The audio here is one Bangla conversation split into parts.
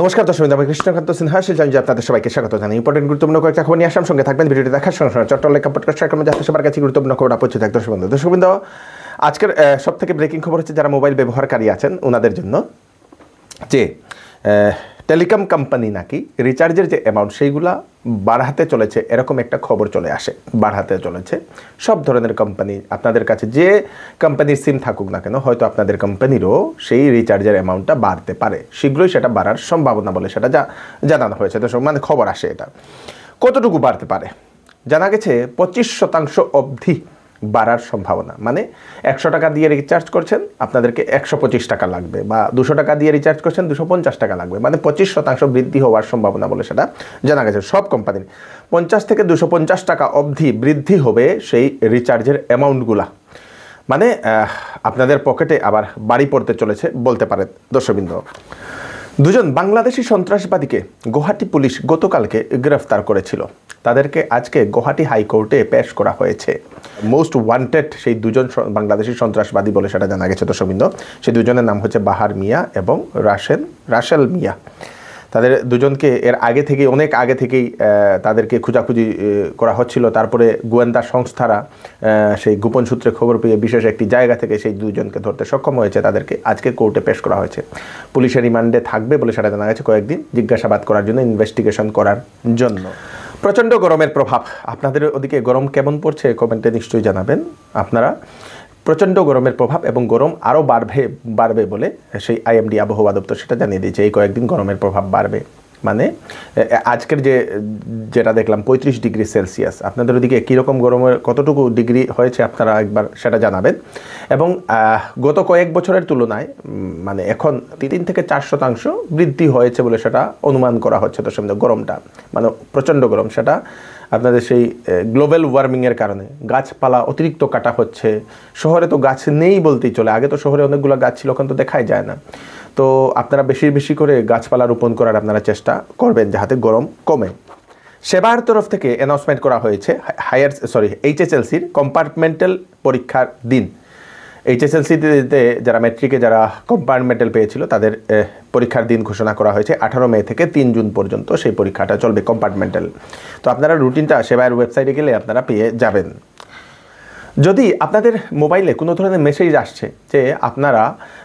নমস্কার দর্শক আমি কৃষ্ণকান্ত সিনহা শিলচঞ্জি আপনাদের সবাইকে স্বাগত জানাই ইম্পর্টেন্ট গুরুত্বপূর্ণ কয়েকটা খবর নিয়ে আসাম সঙ্গে থাকবেন ভিডিওটি দেখার সঙ্গে সঙ্গে লেখা পটকাশ কার্যক্রমে যাতে সবার কাছে গুরুত্বপূর্ণ খবর পৌঁছে থাক দর্শক বন্ধু দর্শক বন্ধু আজকের সব থেকে ব্রেকিং খবর হচ্ছে যারা মোবাইল ব্যবহারকারী আছেন ওনাদের জন্য যে টেলিকম কোম্পানি নাকি রিচার্জের যে অ্যামাউন্ট সেইগুলা বাড়াতে চলেছে এরকম একটা খবর চলে আসে বাড়াতে চলেছে সব ধরনের কোম্পানি আপনাদের কাছে যে কোম্পানির সিম থাকুক না কেন হয়তো আপনাদের কোম্পানিরও সেই রিচার্জের অ্যামাউন্টটা বাড়তে পারে শীঘ্রই সেটা বাড়ার সম্ভাবনা বলে সেটা যা জানানো হয়েছে তো মানে খবর আসে এটা কতটুকু বাড়তে পারে জানা গেছে পঁচিশ শতাংশ অবধি বাড়ার সম্ভাবনা মানে একশো টাকা দিয়ে রিচার্জ করছেন আপনাদেরকে একশো পঁচিশ টাকা লাগবে বা দুশো টাকা দিয়ে রিচার্জ করছেন দুশো পঞ্চাশ টাকা লাগবে মানে পঁচিশ শতাংশ বৃদ্ধি হওয়ার সম্ভাবনা বলে সেটা জানা গেছে সব কোম্পানির পঞ্চাশ থেকে দুশো পঞ্চাশ টাকা অবধি বৃদ্ধি হবে সেই রিচার্জের অ্যামাউন্টগুলা মানে আপনাদের পকেটে আবার বাড়ি পড়তে চলেছে বলতে পারেন দর্শকবৃন্দ দুজন বাংলাদেশি সন্ত্রাসবাদীকে গুহাটি পুলিশ গতকালকে গ্রেফতার করেছিল তাদেরকে আজকে গুয়াহাটি হাইকোর্টে পেশ করা হয়েছে মোস্ট ওয়ান্টেড সেই দুজন বাংলাদেশি সন্ত্রাসবাদী বলে সেটা জানা গেছে তো সবিন্দ সেই দুজনের নাম হচ্ছে বাহার মিয়া এবং রাশেন রাশেল মিয়া তাদের দুজনকে এর আগে থেকেই অনেক আগে থেকেই তাদেরকে খুঁজাখুঁজি করা হচ্ছিল তারপরে গোয়েন্দা সংস্থারা সেই গোপন সূত্রে খবর পেয়ে বিশেষ একটি জায়গা থেকে সেই দুজনকে ধরতে সক্ষম হয়েছে তাদেরকে আজকে কোর্টে পেশ করা হয়েছে পুলিশের রিমান্ডে থাকবে বলে সেটা জানা গেছে কয়েকদিন জিজ্ঞাসাবাদ করার জন্য ইনভেস্টিগেশন করার জন্য প্রচণ্ড গরমের প্রভাব আপনাদের ওদিকে গরম কেমন পড়ছে কমেন্টে নিশ্চয়ই জানাবেন আপনারা প্রচণ্ড গরমের প্রভাব এবং গরম আরও বাড়বে বাড়বে বলে সেই আইএমডি আবহাওয়া দপ্তর সেটা জানিয়ে দিয়েছে এই কয়েকদিন গরমের প্রভাব বাড়বে মানে আজকের যে যেটা দেখলাম পঁয়ত্রিশ ডিগ্রি সেলসিয়াস আপনাদের ওদিকে কীরকম গরমের কতটুকু ডিগ্রি হয়েছে আপনারা একবার সেটা জানাবেন এবং গত কয়েক বছরের তুলনায় মানে এখন তিন থেকে চার শতাংশ বৃদ্ধি হয়েছে বলে সেটা অনুমান করা হচ্ছে তো গরমটা মানে প্রচণ্ড গরম সেটা আপনাদের সেই গ্লোবাল ওয়ার্মিংয়ের কারণে গাছপালা অতিরিক্ত কাটা হচ্ছে শহরে তো গাছ নেই বলতেই চলে আগে তো শহরে অনেকগুলো গাছ ছিল ওখান তো দেখাই যায় না তো আপনারা বেশি বেশি করে গাছপালা রোপণ করার আপনারা চেষ্টা করবেন যাহাতে গরম কমে সেবার তরফ থেকে অ্যানাউন্সমেন্ট করা হয়েছে হায়ার সরি এইচএসএলসির কম্পার্টমেন্টাল পরীক্ষার দিন এইচএসএলসিতে যারা ম্যাট্রিকে যারা কম্পার্টমেন্টাল পেয়েছিল তাদের পরীক্ষার দিন ঘোষণা করা হয়েছে আঠারো মে থেকে তিন জুন পর্যন্ত সেই পরীক্ষাটা চলবে কম্পার্টমেন্টাল তো আপনারা রুটিনটা সেবায়ের ওয়েবসাইটে গেলে আপনারা পেয়ে যাবেন যদি আপনাদের মোবাইলে কোনো ধরনের মেসেজ আসছে যে আপনারা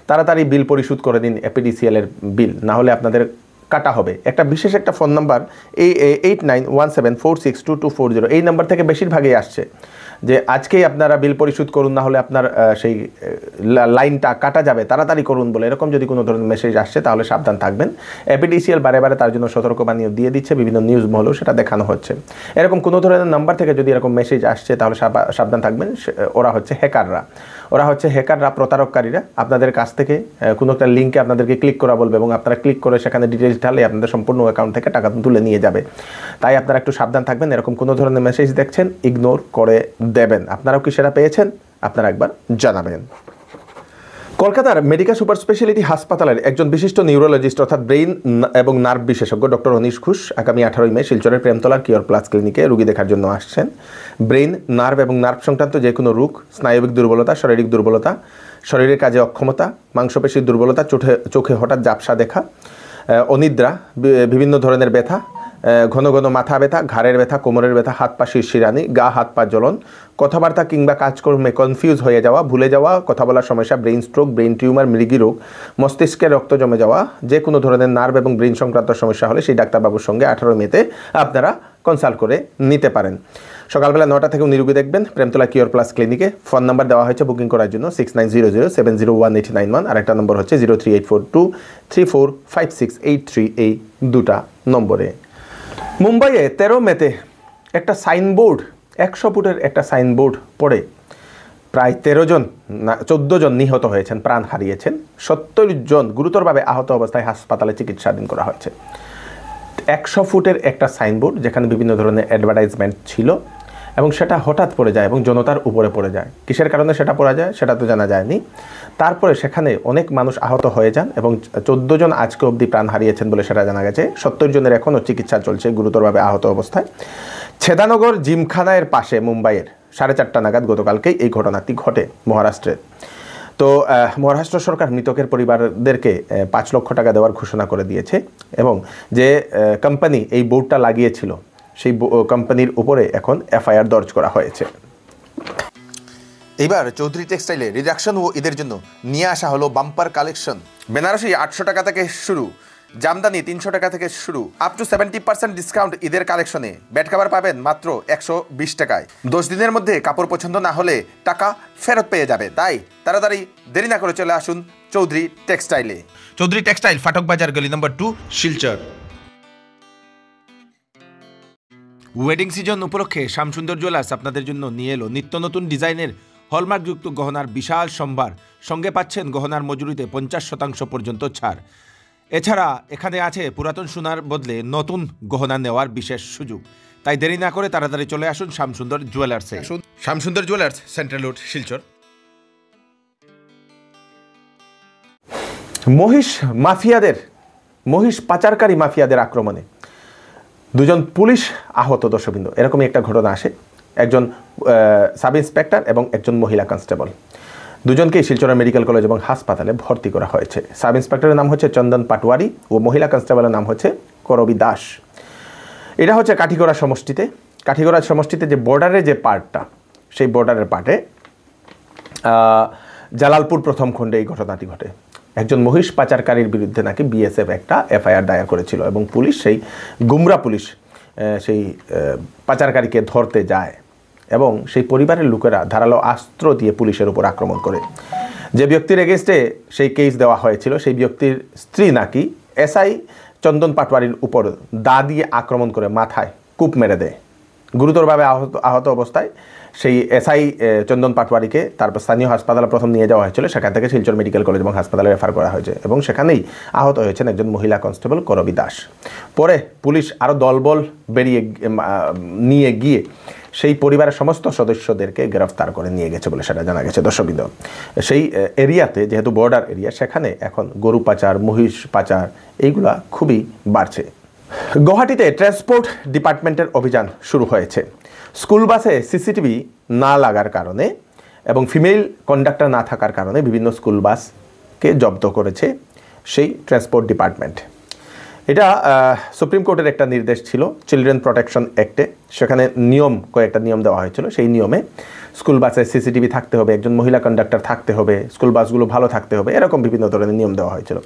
তাড়াতাড়ি বিল পরিশোধ করে দিন এপিডিসিএলের বিল না হলে আপনাদের কাটা হবে একটা বিশেষ একটা ফোন নাম্বার এই eight nine one seven four six two two four zero এই নাম্বার থেকে বেশিরভাগই আসছে যে আজকেই আপনারা বিল পরিশোধ করুন না হলে আপনার সেই লাইনটা কাটা যাবে তাড়াতাড়ি করুন বলে এরকম যদি কোনো ধরনের মেসেজ আসছে তাহলে সাবধান থাকবেন এপিডিসিএল বারে বারে তার জন্য সতর্কবাণীও দিয়ে দিচ্ছে বিভিন্ন নিউজ মহলেও সেটা দেখানো হচ্ছে এরকম কোনো ধরনের নাম্বার থেকে যদি এরকম মেসেজ আসছে তাহলে সাবধান থাকবেন ওরা হচ্ছে হ্যাকাররা ওরা হচ্ছে হ্যাকাররা প্রতারককারীরা আপনাদের কাছ থেকে কোনো একটা লিঙ্কে আপনাদেরকে ক্লিক করা বলবে এবং আপনারা ক্লিক করে সেখানে ডিটেলস ঢালে আপনাদের সম্পূর্ণ অ্যাকাউন্ট থেকে টাকা তুলে নিয়ে যাবে তাই আপনারা একটু সাবধান থাকবেন এরকম কোনো ধরনের মেসেজ দেখছেন ইগনোর করে দেবেন আপনারাও কি সেটা পেয়েছেন আপনারা একবার জানাবেন কলকাতার মেডিকা সুপার স্পেশালিটি হাসপাতালের একজন বিশিষ্ট নিউরোলজিস্ট অর্থাৎ ব্রেইন এবং নার্ভ বিশেষজ্ঞ ডক্টর অনিশ ঘোষ আগামী আঠারোই মে শিলচরের প্রেমতলার কিওর প্লাস ক্লিনিকে রোগী দেখার জন্য আসছেন ব্রেইন নার্ভ এবং নার্ভ সংক্রান্ত যে কোনো রোগ স্নায়বিক দুর্বলতা শারীরিক দুর্বলতা শরীরের কাজে অক্ষমতা মাংসপেশির দুর্বলতা চোখে চোখে হঠাৎ জাপসা দেখা অনিদ্রা বিভিন্ন ধরনের ব্যথা ঘন ঘন মাথা ব্যথা ঘাড়ের ব্যথা কোমরের ব্যথা হাত পা শিরশিরানি গা হাত পা জ্বলন কথাবার্তা কিংবা কাজকর্মে কনফিউজ হয়ে যাওয়া ভুলে যাওয়া কথা বলার সমস্যা ব্রেন স্ট্রোক ব্রেন টিউমার মৃগি রোগ মস্তিষ্কে রক্ত জমে যাওয়া যে কোনো ধরনের নার্ভ এবং ব্রেন সংক্রান্ত সমস্যা হলে সেই ডাক্তারবাবুর সঙ্গে আঠারো মেতে আপনারা কনসাল্ট করে নিতে পারেন সকালবেলা নটা থেকে উনি রুগী দেখবেন প্রেমতলা কিওর প্লাস ক্লিনিকে ফোন নাম্বার দেওয়া হয়েছে বুকিং করার জন্য six nine zero zero seven zero one eight nine one একটা নম্বর হচ্ছে zero three eight four two three four five six eight three এই দুটা নম্বরে মুম্বাইয়ে তেরো মেতে একটা সাইনবোর্ড একশো ফুটের একটা সাইনবোর্ড পড়ে প্রায় তেরো জন চোদ্দো জন নিহত হয়েছেন প্রাণ হারিয়েছেন সত্তর জন গুরুতরভাবে আহত অবস্থায় হাসপাতালে চিকিৎসাধীন করা হয়েছে একশো ফুটের একটা সাইনবোর্ড যেখানে বিভিন্ন ধরনের অ্যাডভার্টাইজমেন্ট ছিল এবং সেটা হঠাৎ পড়ে যায় এবং জনতার উপরে পড়ে যায় কিসের কারণে সেটা পড়ে যায় সেটা তো জানা যায়নি তারপরে সেখানে অনেক মানুষ আহত হয়ে যান এবং চোদ্দো জন আজকে অবধি প্রাণ হারিয়েছেন বলে সেটা জানা গেছে সত্তর জনের এখনও চিকিৎসা চলছে গুরুতরভাবে আহত অবস্থায় ছেদানগর জিমখানায়ের পাশে মুম্বাইয়ের সাড়ে চারটা নাগাদ গতকালকেই এই ঘটনাটি ঘটে মহারাষ্ট্রের তো মহারাষ্ট্র সরকার মৃতকের পরিবারদেরকে পাঁচ লক্ষ টাকা দেওয়ার ঘোষণা করে দিয়েছে এবং যে কোম্পানি এই বোর্ডটা লাগিয়েছিল সেই কোম্পানির উপরে এখন এফআইআর দর্জ করা হয়েছে এবার চৌধুরী টেক্সটাইলে রিডাকশন ও ঈদের জন্য নিয়ে আসা হলো বাম্পার কালেকশন বেনারসি আটশো টাকা থেকে শুরু জামদানি তিনশো টাকা থেকে শুরু up to seventy percent discount ঈদের কালেকশনে বেড কাভার পাবেন মাত্র একশো বিশ টাকায় দশ দিনের মধ্যে কাপড় পছন্দ না হলে টাকা ফেরত পেয়ে যাবে তাই তাড়াতাড়ি দেরি না করে চলে আসুন চৌধুরী টেক্সটাইলে চৌধুরী টেক্সটাইল ফাটক বাজার গলি number two Silchar wedding season উপলক্ষে শ্যামসুন্দর জুয়েলার্স আপনাদের জন্য নিয়ে এলো নিত্য নতুন ডিজাইনের হলমার্কযুক্ত গহনার বিশাল সম্ভার সঙ্গে পাচ্ছেন গহনার মজুরিতে পঞ্চাশ শতাংশ পর্যন্ত ছাড় এছাড়া এখানে আছে পুরাতন সোনার বদলে নতুন গহনা নেওয়ার বিশেষ সুযোগ তাই দেরি না করে তাড়াতাড়ি চলে আসুন শ্যামসুন্দর জুয়েলার্সে Shyamsundar jewellers central road Silchar মহিষ মাফিয়াদের মহিষ পাচারকারী মাফিয়াদের আক্রমণে দুজন পুলিশ আহত দর্শকবৃন্দ এরকমই একটা ঘটনা আসে একজন সাব ইন্সপেক্টর এবং একজন মহিলা কনস্টেবল দুজনকেই শিলচরা মেডিকেল কলেজ এবং হাসপাতালে ভর্তি করা হয়েছে সাব ইন্সপেক্টরের নাম হচ্ছে চন্দন পাটওয়ারি ও মহিলা কনস্টেবলের নাম হচ্ছে করবি দাস এটা হচ্ছে কাঠিগড়া সমষ্টিতে কাঠিগড়া সমষ্টিতে যে বর্ডারের যে পার্টটা সেই বর্ডারের পার্টে জালালপুর প্রথম খণ্ডে এই ঘটনাটি ঘটে একজন মহিষ পাচারকারীর বিরুদ্ধে নাকি বিএসএফ একটা এফআইআর দায়ের করেছিল এবং পুলিশ সেই গুমরা পুলিশ সেই পাচারকারীকে ধরতে যায় এবং সেই পরিবারের লোকেরা ধারালো অস্ত্র দিয়ে পুলিশের উপর আক্রমণ করে যে ব্যক্তির এগেনস্টে সেই কেস দেওয়া হয়েছিল সেই ব্যক্তির স্ত্রী নাকি এসআই চন্দন পাটওয়ারির উপর দা দিয়ে আক্রমণ করে মাথায় কূপ মেরে দেয় গুরুতরভাবে আহত আহত অবস্থায় সেই এসআই চন্দন পাটওয়ারিকে তারপর স্থানীয় হাসপাতালে প্রথম নিয়ে যাওয়া হয়েছিল সেখান থেকে শিলচর মেডিকেল কলেজ এবং হাসপাতালে রেফার করা হয়েছে এবং সেখানেই আহত হয়েছেন একজন মহিলা কনস্টেবল করবি দাস পরে পুলিশ আরও দলবল বেরিয়ে নিয়ে গিয়ে সেই পরিবারের সমস্ত সদস্যদেরকে গ্রেফতার করে নিয়ে গেছে বলে সেটা জানা গেছে দর্শক সেই এরিয়াতে যেহেতু বর্ডার এরিয়া সেখানে এখন গরু পাচার মহিষ পাচার এইগুলা খুবই বাড়ছে গুয়াহাটিতে ট্রান্সপোর্ট ডিপার্টমেন্টের অভিযান শুরু হয়েছে স্কুল বাসে সিসিটিভি না লাগার কারণে এবং ফিমেল কন্ডাক্টর না থাকার কারণে বিভিন্ন স্কুল বাসকে জব্দ করেছে সেই ট্রান্সপোর্ট ডিপার্টমেন্ট এটা সুপ্রিম কোর্টের একটা নির্দেশ ছিল চিলড্রেন প্রোটেকশন অ্যাক্টে সেখানে নিয়ম কয়েকটা নিয়ম দেওয়া হয়েছিল সেই নিয়মে স্কুল বাসে সিসিটিভি থাকতে হবে একজন মহিলা কন্ডাক্টর থাকতে হবে স্কুল বাসগুলো ভালো থাকতে হবে এরকম বিভিন্ন ধরনের নিয়ম দেওয়া হয়েছিল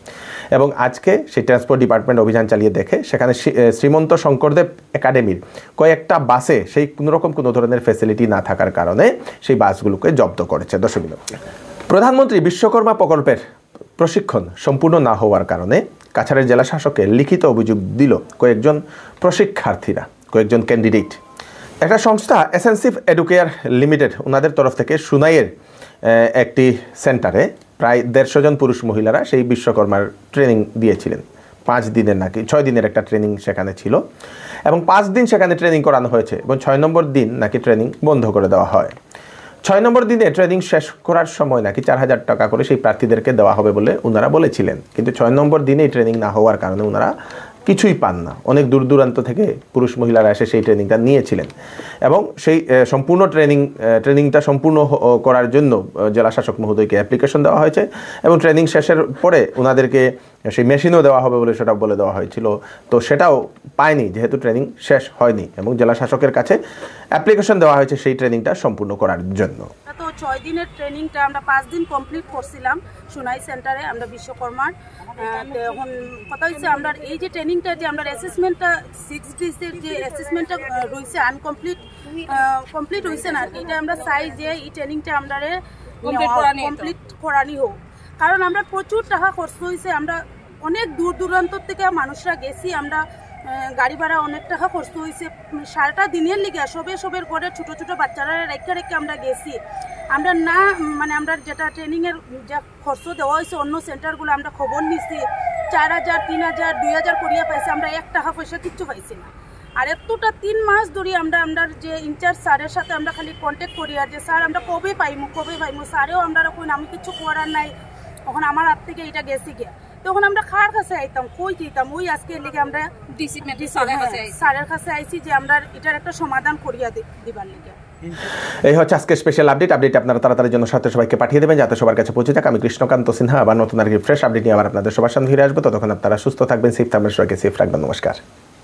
এবং আজকে সেই ট্রান্সপোর্ট ডিপার্টমেন্ট অভিযান চালিয়ে দেখে সেখানে শ্রীমন্ত শঙ্করদেব একাডেমির কয়েকটা বাসে সেই কোনোরকম কোনো ধরনের ফেসিলিটি না থাকার কারণে সেই বাসগুলোকে জব্দ করেছে দশমিন প্রধানমন্ত্রী বিশ্বকর্মা প্রকল্পের প্রশিক্ষণ সম্পূর্ণ না হওয়ার কারণে কাছাড়ের জেলা শাসকে লিখিত অভিযোগ দিল কয়েকজন প্রশিক্ষার্থীরা কয়েকজন ক্যান্ডিডেট একটা সংস্থা এসেন্সিভ এডুকেয়ার লিমিটেড ওনাদের তরফ থেকে সুনাইয়ের একটি সেন্টারে প্রায় দেড়শো জন পুরুষ মহিলারা সেই বিশ্বকর্মার ট্রেনিং দিয়েছিলেন পাঁচ দিনের নাকি ছয় দিনের একটা ট্রেনিং সেখানে ছিল এবং পাঁচ দিন সেখানে ট্রেনিং করানো হয়েছে এবং ছয় নম্বর দিন নাকি ট্রেনিং বন্ধ করে দেওয়া হয় ছয় নম্বর দিনে ট্রেডিং শেষ করার সময় নাকি চার হাজার টাকা করে সেই প্রার্থীদেরকে দেওয়া হবে বলে ওনারা বলেছিলেন কিন্তু ছয় নম্বর দিনে ট্রেনিং না হওয়ার কারণে ওনারা কিছুই পান না অনেক দূর দূরান্ত থেকে পুরুষ মহিলারা এসে সেই ট্রেনিংটা নিয়েছিলেন এবং সেই সম্পূর্ণ ট্রেনিং ট্রেনিংটা সম্পূর্ণ করার জন্য জেলা শাসক মহোদয়কে অ্যাপ্লিকেশন দেওয়া হয়েছে এবং ট্রেনিং শেষের পরে ওনাদেরকে হ্যাঁ, সেই মেশিনও দেওয়া হবে বলে সেটা বলে দেওয়া হয়েছিল তো সেটাও পায়নি যেহেতু ট্রেনিং শেষ হয়নি এবং জেলা শাসকের কাছে অ্যাপ্লিকেশন দেওয়া হয়েছে সেই ট্রেনিংটা সম্পূর্ণ করার জন্য তো ছয় দিনের ট্রেনিংটা আমরা পাঁচ দিন কমপ্লিট করছিলাম সোনাই সেন্টারে আমরা বিশ্বকর্মার এখন কথা হচ্ছে আমরা এই যে ট্রেনিংটা যে আমরা অ্যাসেসমেন্টটা সিক্স ডেজের যে অ্যাসেসমেন্টটা রয়েছে আনকমপ্লিট কমপ্লিট হয়েছে না এটা আমরা চাই যে এই ট্রেনিংটা আমরা কমপ্লিট করানি হোক কারণ আমরা প্রচুর টাকা খরচ হয়েছে আমরা অনেক দূর দূরান্তর থেকে মানুষরা গেছি আমরা গাড়ি ভাড়া অনেক টাকা খরচ হয়েছে সারাটা দিনের লিগে সবে সবের ঘরে ছোট ছোট বাচ্চারা রেখে রেখে আমরা গেছি আমরা না মানে আমরা যেটা ট্রেনিংয়ের যা খরচ দেওয়া হয়েছে অন্য সেন্টারগুলো আমরা খবর নিছি চার হাজার তিন হাজার দুই হাজার করিয়া পাইছি আমরা এক টাকা পয়সা কিচ্ছু পাইছি না আর এতটা তিন মাস ধরে আমরা আমরা যে ইনচার্জ স্যারের সাথে আমরা খালি কন্ট্যাক্ট করি আর যে স্যার আমরা কবে পাইমু কবে পাইমু স্যারেও আমরা রকম আমি কিছু করার নাই তখন আমার হাত থেকে এটা গেছি গিয়া তখন আমরা খার কাছে আইতাম কই দিতাম ওই আজকে লিখে আমরা হ্যাঁ, স্যারের কাছে আইছি যে আমরা এটার একটা সমাধান করিয়া দিবার লিগে এই হচ্ছে আজকে স্পেশাল আপডেট আপডেট আপনারা তাড়াতাড়ি জন্য সাথে সবাইকে পাঠিয়ে দেবেন যাতে সবার কাছে পৌঁছে যাক আমি কৃষ্ণকান্ত সিনহা আবার নতুন আর ফ্রেশ আপডেট নিয়ে আবার আপনাদের সবার সামনে ফিরে আসবো ততক্ষণ আপনারা সুস্থ থাকবেন সেফ থাকবেন সবাইকে সেফ রাখবেন নমস্কার